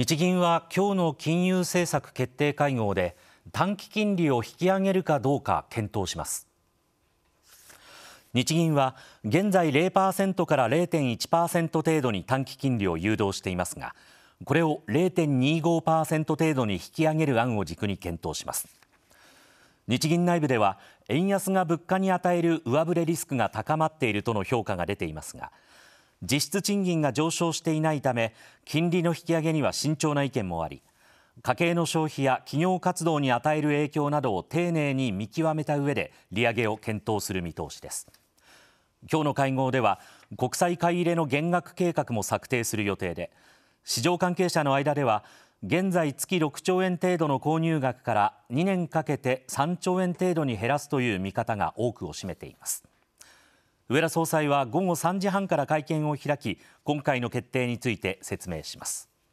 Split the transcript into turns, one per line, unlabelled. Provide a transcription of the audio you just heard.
日銀は今日の金融政策決定会合で短期金利を引き上げるかどうか検討します日銀は現在0%から0.1%程度に短期金利を誘導していますがこれを0.25%程度に引き上げる案を軸に検討します日銀内部では円安が物価に与える上振れリスクが高まっているとの評価が出ていますが実質賃金が上昇していないため金利の引き上げには慎重な意見もあり家計の消費や企業活動に与える影響などを丁寧に見極めた上で利上げを検討する見通しです今日の会合では国債買い入れの減額計画も策定する予定で市場関係者の間では現在月6兆円程度の購入額から2年かけて3兆円程度に減らすという見方が多くを占めています植田総裁は午後3時半から会見を開き今回の決定について説明します